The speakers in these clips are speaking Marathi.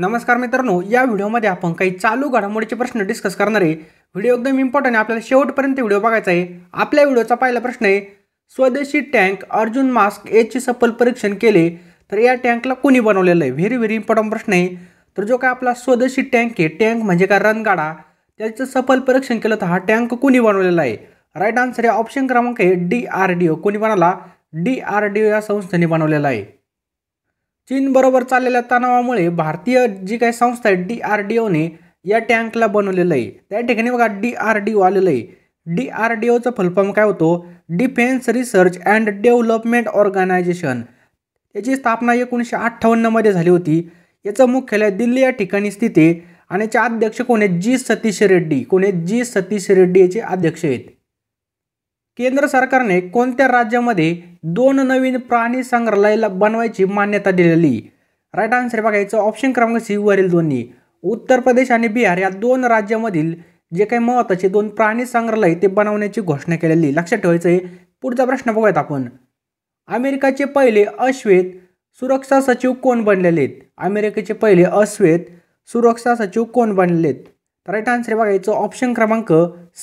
नमस्कार मित्रांनो या व्हिडिओमध्ये आपण काही चालू घडामोडीचे प्रश्न डिस्कस करणार आहे व्हिडिओ एकदम इम्पॉर्टंट आहे आपल्याला शेवटपर्यंत व्हिडिओ बघायचा आहे आपल्या व्हिडिओचा पहिला प्रश्न आहे स्वदेशी टँक अर्जुन मास्क याची सफल परीक्षण केले तर या टँकला कोणी बनवलेलं आहे व्हेरी व्हेरी इम्पॉर्टंट प्रश्न आहे तर जो काय आपला स्वदेशी टँक आहे टँक म्हणजे काय रनगाडा त्याचं सफल परीक्षण केलं तर हा टँक कोणी बनवलेला आहे राईट आन्सर आहे ऑप्शन क्रमांक आहे डी आर डी ओ कोणी बनवला डी आर डी ओ या संस्थेने बनवलेला आहे चीनबरोबर चाललेल्या तणावामुळे भारतीय जी काही संस्था आहे डी आर डी ओने या टँकला बनवलेलं आहे त्या ठिकाणी बघा डी आर डी ओ आलेलं आहे डी आर डी ओचं फुलफॉर्म काय होतो defence research and development organisation याची स्थापना एकोणीसशे अठ्ठावन्नमध्ये झाली होती याचं मुख्यालय दिल्ली या ठिकाणी स्थित आहे आणि याचे अध्यक्ष कोण आहेत जी सतीश रेड्डी कोण आहेत जी सतीश रेड्डी याचे अध्यक्ष आहेत केंद्र सरकारने कोणत्या राज्यामध्ये दोन नवीन प्राणी संग्रहालय बनवायची मान्यता दिलेली राईट आन्सर बघायचं ऑप्शन क्रमांक सी वरील दोन्ही उत्तर प्रदेश आणि बिहार या दोन राज्यामधील जे काही महत्त्वाचे दोन प्राणी संग्रहालय ते बनवण्याची घोषणा केलेली लक्षात ठेवायचं आहे पुढचा प्रश्न बघूयात आपण अमेरिकाचे पहिले अश्वेत सुरक्षा सचिव कोण बनलेले आहेत अमेरिकेचे पहिले अश्वेत सुरक्षा सचिव कोण बनलेले आहेत राईट आन्सर बघायचं ऑप्शन क्रमांक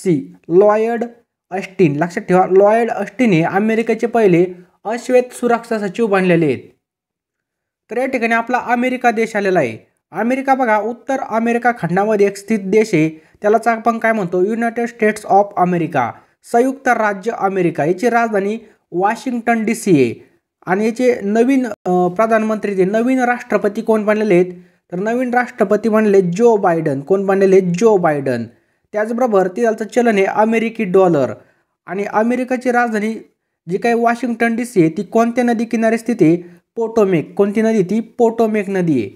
सी लॉयड अस्टिन लक्षात ठेवा लॉयड अस्टिन हे अमेरिकेचे पहिले अश्वेत सुरक्षा सचिव बनलेले आहेत तर या ठिकाणी आपला अमेरिका देश आलेला आहे अमेरिका बघा उत्तर अमेरिका खंडामध्ये एक स्थित देश आहे त्यालाच आपण काय म्हणतो युनायटेड स्टेट्स ऑफ अमेरिका संयुक्त राज्य अमेरिका याची राजधानी वॉशिंग्टन डी सी आहे आणि याचे नवीन प्रधानमंत्री ते नवीन राष्ट्रपती कोण बनलेले आहेत तर नवीन राष्ट्रपती बनले जो बायडन कोण बनलेले जो बायडन त्याचबरोबर त्याचं चलन हे अमेरिकी डॉलर आणि अमेरिकाची राजधानी जी काही वॉशिंग्टन डी सी आहे ती कोणत्या नदी किनारी स्थित आहे पोटोमेक कोणती नदी ती पोटोमेक नदी आहे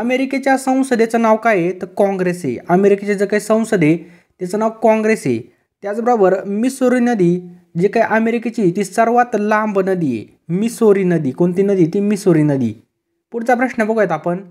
अमेरिकेच्या संसदेचं नाव काय आहे तर काँग्रेस आहे अमेरिकेचे जे काही संसद आहे त्याचं नाव काँग्रेस आहे त्याचबरोबर मिसोरी नदी जी काही अमेरिकेची ती सर्वात लांब नदी आहे मिसोरी नदी कोणती नदी ती मिसोरी नदी पुढचा प्रश्न बघूयात आपण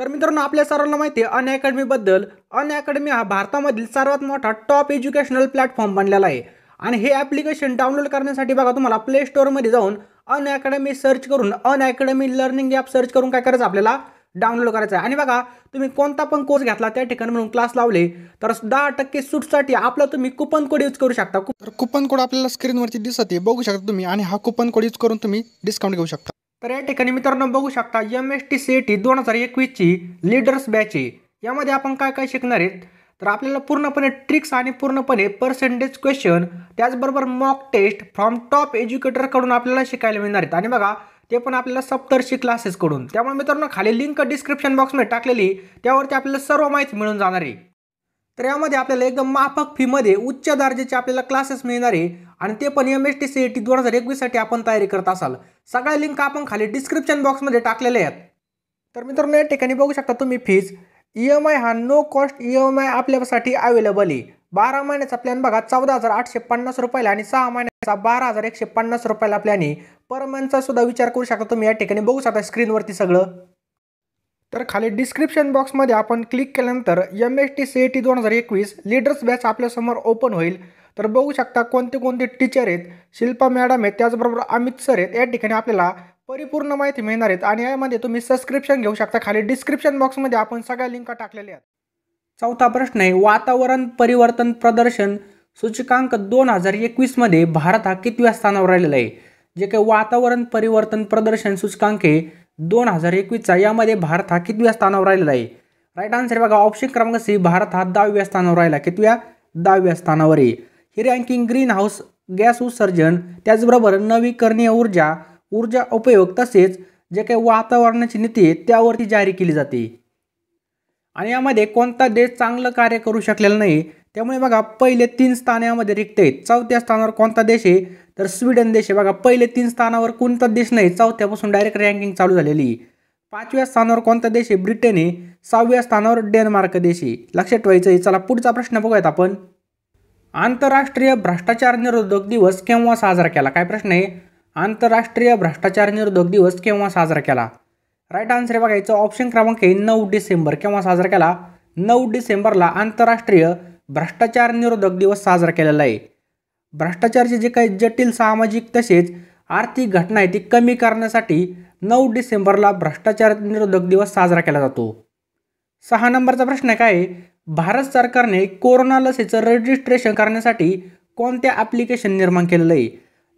तर मित्रांनो आपल्या सर्वांना माहिती आहे अन बद्दल अन अकॅडमी हा भारतामधील सर्वात मोठा टॉप एज्युकेशनल प्लॅटफॉर्म बनलेला आहे आणि हे ॲप्लिकेशन डाउनलोड करण्यासाठी बघा तुम्हाला प्ले स्टोअरमध्ये जाऊन अन सर्च करून Unacademy learning app search करून काय करायचं आपल्याला डाउनलोड करायचं आहे आणि बघा तुम्ही कोणता पण कोर्स घेतला त्या ठिकाणी म्हणून क्लास लावले तर दहा टक्के सूटसाठी आपला तुम्ही कुपन कोड यूज करू शकता तर कुपन कोड आपल्याला स्क्रीनवरती दिसत आहे बघू शकता तुम्ही आणि हा कुपन कोड यूज करून तुम्ही डिस्काउंट घेऊ शकता तर या ठिकाणी मित्रांनो बघू शकता M S T C E T दोन हजार एकवीसची लीडर्स बॅच आहे यामध्ये आपण काय काय शिकणार आहेत तर आपल्याला पूर्णपणे ट्रिक्स आणि पूर्णपणे पर्सेंटेज क्वेश्चन त्याचबरोबर मॉक टेस्ट फ्रॉम टॉप एज्युकेटरकडून आपल्याला शिकायला मिळणार आहेत आणि बघा ते पण आपल्याला सप्तर्षी क्लासेसकडून त्यामुळे मित्रांनो खाली लिंक डिस्क्रिप्शन बॉक्समध्ये टाकलेली त्यावरती आपल्याला सर्व माहिती मिळून जाणार आहे तर यामध्ये आपल्याला एकदम माफक फीमध्ये उच्च दर्जाचे आपल्याला क्लासेस मिळणार आहे आणि ते पण M S T C E T दोन हजार एकवीससाठी आपण तयारी करत असाल सगळ्या लिंक आपण खाली डिस्क्रिप्शन बॉक्समध्ये टाकलेल्या आहेत तर मित्रांनो या ठिकाणी बघू शकता तुम्ही फीज ई एम आय हा no cost E M I आपल्यासाठी अवेलेबल आहे बारा महिन्याचा प्लॅन बघा चौदा हजार आठशे पन्नास रुपयाला आणि सहा महिन्याचा बारा हजार एकशे पन्नास रुपयाला प्लॅन आहे पर मंथचा सुद्धा विचार करू शकता तुम्ही या ठिकाणी बघू शकता स्क्रीनवरती सगळं तर खाली डिस्क्रिप्शन बॉक्समध्ये आपण क्लिक केल्यानंतर M S T C A T दोन हजार एकवीस लिडर्स बॅच आपल्यासमोर ओपन होईल तर बघू शकता कोणते कोणते टीचर आहेत शिल्पा मॅडम आहेत त्याचबरोबर अमित सर आहेत या ठिकाणी आपल्याला परिपूर्ण माहिती मिळणार आहेत आणि यामध्ये तुम्ही सबस्क्रिप्शन घेऊ शकता खाली डिस्क्रिप्शन बॉक्समध्ये आपण सगळ्या लिंका टाकलेल्या आहेत चौथा प्रश्न आहे वातावरण परिवर्तन प्रदर्शन सूचकांक दोन हजार एकवीसमध्ये भारत हा कितव्या स्थानावर राहिलेला आहे जे काही वातावरण परिवर्तन प्रदर्शन सूचकांक आहे दोन हजार एकवीसचा यामध्ये भारत हा कितव्या स्थानावर राहिलेला आहे राईट आन्सर बघा ऑप्शन क्रमांक सी भारत हा दहाव्या स्थानावर राहिला कितव्या दहाव्या स्थानावर आहे ही रँकिंग ग्रीन हाऊस गॅस उत्सर्जन त्याचबरोबर नवीकरणीय ऊर्जा ऊर्जा उपयोग तसेच जे काही वातावरणाची नीती आहे त्यावरती जारी केली जाते आणि यामध्ये कोणता देश चांगलं कार्य करू शकलेला नाही त्यामुळे बघा पहिले तीन स्थान यामध्ये रिक्त आहेत चौथ्या स्थानावर कोणता देश आहे तर स्वीडन देश आहे बघा पहिले तीन स्थानावर कोणता देश नाही चौथ्यापासून डायरेक्ट रँकिंग चालू झालेली पाचव्या स्थानावर कोणता देश आहे ब्रिटन आहे सहाव्या स्थानावर डेन्मार्क देश आहे लक्षात ठेवायचं आहे चला पुढचा प्रश्न बघूयात आपण आंतरराष्ट्रीय भ्रष्टाचार निरोधक दिवस केव्हा साजरा केला काय प्रश्न आहे आंतरराष्ट्रीय भ्रष्टाचार निरोधक दिवस केव्हा साजरा केला राईट आन्सर आहे बघायचं ऑप्शन क्रमांक आहे नऊ डिसेंबर केव्हा साजरा केला नऊ डिसेंबरला आंतरराष्ट्रीय भ्रष्टाचार निरोधक दिवस साजरा केलेला आहे भ्रष्टाचारचे जे काही जटिल सामाजिक तसेच आर्थिक घटना आहे ती कमी करण्यासाठी नऊ डिसेंबरला भ्रष्टाचार निरोधक दिवस साजरा केला जातो सहा नंबरचा प्रश्न काय भारत सरकारने कोरोना लसीचं रजिस्ट्रेशन करण्यासाठी कोणत्या ॲप्लिकेशन निर्माण केलेलं आहे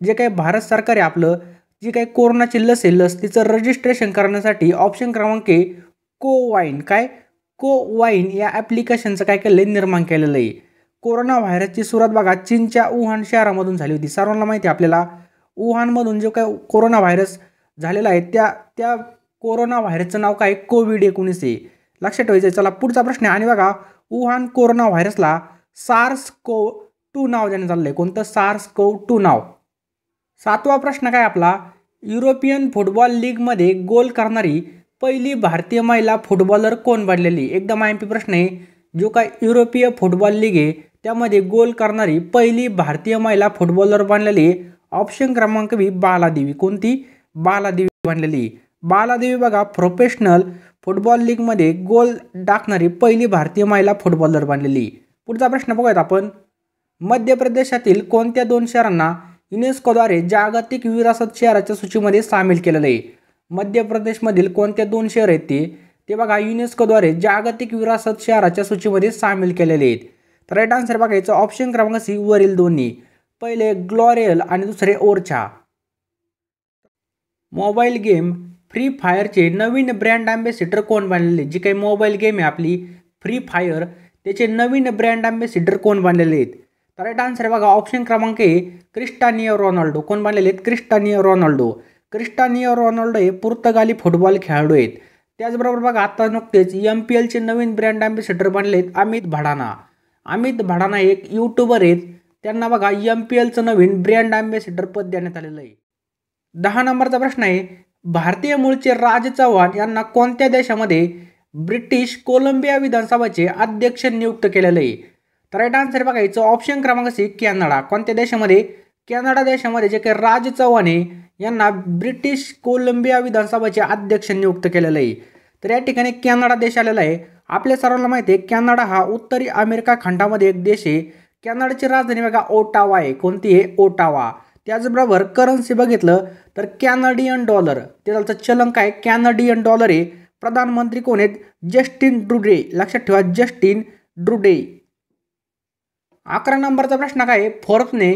जे काही भारत सरकार आहे आपलं जी काही कोरोनाची लस आहे लस तिचं रजिस्ट्रेशन करण्यासाठी ऑप्शन क्रमांक को कोवाईन काय को वाईन या ॲप्लिकेशनचं काय केलं निर्माण केलेलं आहे कोरोना व्हायरसची सुरुवात बघा चीनच्या वुहान शहरामधून झाली होती सर्वांना माहिती आहे आपल्याला वुहानमधून जो काय कोरोना व्हायरस झालेला आहे त्या त्या कोरोना व्हायरसचं नाव काय कोविड एकोणीस आहे लक्षात ठेवायचं चला पुढचा प्रश्न आहे आणि बघा वुहान कोरोना व्हायरसला सार्स को टू नाव देण्यात आलेलं आहे कोणतं सार्स कोव टू नाव सातवा प्रश्न काय आपला युरोपियन फुटबॉल लीगमध्ये गोल करणारी पहिली भारतीय महिला फुटबॉलर कोण बनलेली एकदम आय एम पी प्रश्न आहे जो काय युरोपीय फुटबॉल लीग आहे त्यामध्ये गोल करणारी पहिली भारतीय महिला फुटबॉलर बनलेली ऑप्शन क्रमांक बी बालादेवी कोणती बालादेवी बनलेली बालादेवी बघा प्रोफेशनल फुटबॉल लीगमध्ये गोल टाकणारी पहिली भारतीय महिला फुटबॉलर बनलेली पुढचा प्रश्न बघूयात आपण मध्य प्रदेशातील कोणत्या दोन शहरांना युनेस्कोद्वारे जागतिक विरासत शहराच्या सूचीमध्ये सामील केलेलं आहे मध्य प्रदेशमधील कोणत्या दोन शहर आहेत ते बघा युनेस्कोद्वारे जागतिक विरासत शहराच्या सूचीमध्ये सामील केलेले आहेत राईट आन्सर बघायचं ऑप्शन क्रमांक सी वरील दोन्ही पहिले ग्लोरियल आणि दुसरे ओरछा मोबाईल गेम फ्री फायरचे नवीन ब्रँड अँबेसिडर कोण बनलेले जी काही मोबाईल गेम आहे आपली फ्री फायर त्याचे नवीन ब्रँड अँबेसिडर कोण बांधलेले आहेत तर राईट आन्सर बघा ऑप्शन क्रमांक ए क्रिस्टानियो रोनाल्डो कोण बांधलेले आहेत क्रिस्टानियो रोनाल्डो क्रिस्टानियो रोनाल्डो हे पुर्तगाली फुटबॉल खेळाडू आहेत त्याचबरोबर बघा आता नुकतेच एम पी एलचे नवीन ब्रँड अँबेसिडर बनले आहेत अमित भडाना अमित भाडाना एक यूट्यूबर आहेत त्यांना बघा एम पी एलचं नवीन ब्रँड अँबेसिडर पद देण्यात आलेलं आहे दहा नंबरचा प्रश्न आहे भारतीय मूळचे राज चव्हाण यांना कोणत्या देशामध्ये ब्रिटिश कोलंबिया विधानसभाचे अध्यक्ष नियुक्त केलेलं आहे तर राईट आन्सर बघायचं ऑप्शन क्रमांक सी कॅनडा कोणत्या देशामध्ये कॅनडा देशामध्ये जे काही राज चव्हाण आहे यांना ब्रिटिश कोलंबिया विधानसभाचे अध्यक्ष नियुक्त केलेलं आहे तर या ठिकाणी कॅनडा देश आलेला आहे आपल्या सर्वांना माहिती आहे कॅनडा हा उत्तरी अमेरिका खंडामध्ये एक देश आहे कॅनडाची राजधानी बघा ओटावा आहे कोणती आहे ओटावा त्याचबरोबर करन्सी बघितलं तर कॅनडियन डॉलर त्याचं चलन काय कॅनडियन डॉलर आहे प्रधानमंत्री कोण आहेत जस्टिन ड्रुडे लक्षात ठेवा जस्टिन ड्रुडे अकरा नंबरचा प्रश्न काय फोर्फने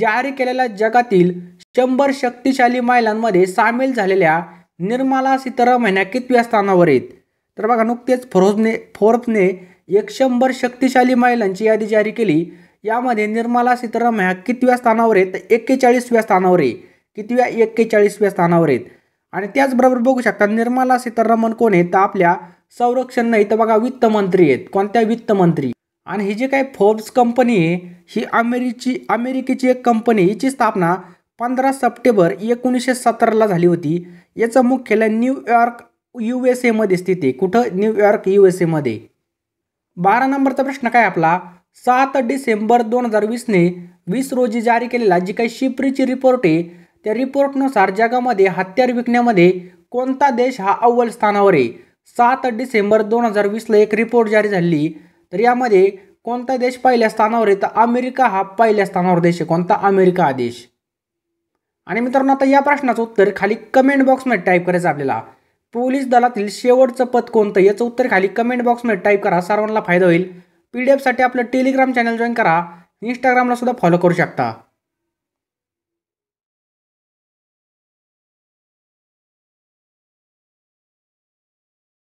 जारी केलेल्या जगातील शंभर शक्तिशाली महिलांमध्ये सामील झालेल्या निर्मला सीतारामन या कितव्या स्थानावर आहेत तर बघा नुकतेच फोर्ब्सने फोर्ब्सने एक शंभर शक्तिशाली महिलांची यादी जारी केली यामध्ये निर्मला सीताराम ह्या कितव्या स्थानावर आहेत तर एक्केचाळीसव्या स्थानावर आहे कितव्या एक्केचाळीसव्या स्थानावर आहेत आणि त्याचबरोबर बघू शकता निर्मला सीतारामन कोण आहेत तर आपल्या संरक्षण नाही तर बघा वित्त मंत्री आहेत कोणत्या वित्त मंत्री आणि ही जी काही फोर्ब्स कंपनी आहे ही अमेरिची अमेरिकेची एक कंपनी हिची स्थापना पंधरा सप्टेंबर एकोणीसशे सतराला झाली होती याचं मुख्यालय न्यूयॉर्क यू एस एमध्ये स्थित आहे कुठं न्यूयॉर्क यू एस एमध्ये बारा नंबरचा प्रश्न काय आपला सात डिसेंबर दोन हजार वीसने वीस रोजी जारी केलेला जी काही शिपरीची रिपोर्ट आहे त्या रिपोर्टनुसार जगामध्ये हत्यार विकण्यामध्ये कोणता देश हा अव्वल स्थानावर आहे सात डिसेंबर दोन हजार वीसला एक रिपोर्ट जारी झाली तर यामध्ये कोणता देश पहिल्या स्थानावर आहे तर अमेरिका हा पहिल्या स्थानावर देश आहे कोणता अमेरिका हा देश आणि मित्रांनो आता या प्रश्नाचं उत्तर खाली कमेंट बॉक्समध्ये टाईप करायचं आपल्याला पोलीस दलातील शेवटचं पद कोणतं याचं उत्तर खाली कमेंट बॉक्समध्ये टाईप करा सर्वांना फायदा होईल पी डी एफसाठी आपलं टेलिग्राम चॅनल जॉईन करा इंस्टाग्रामला सुद्धा फॉलो करू शकता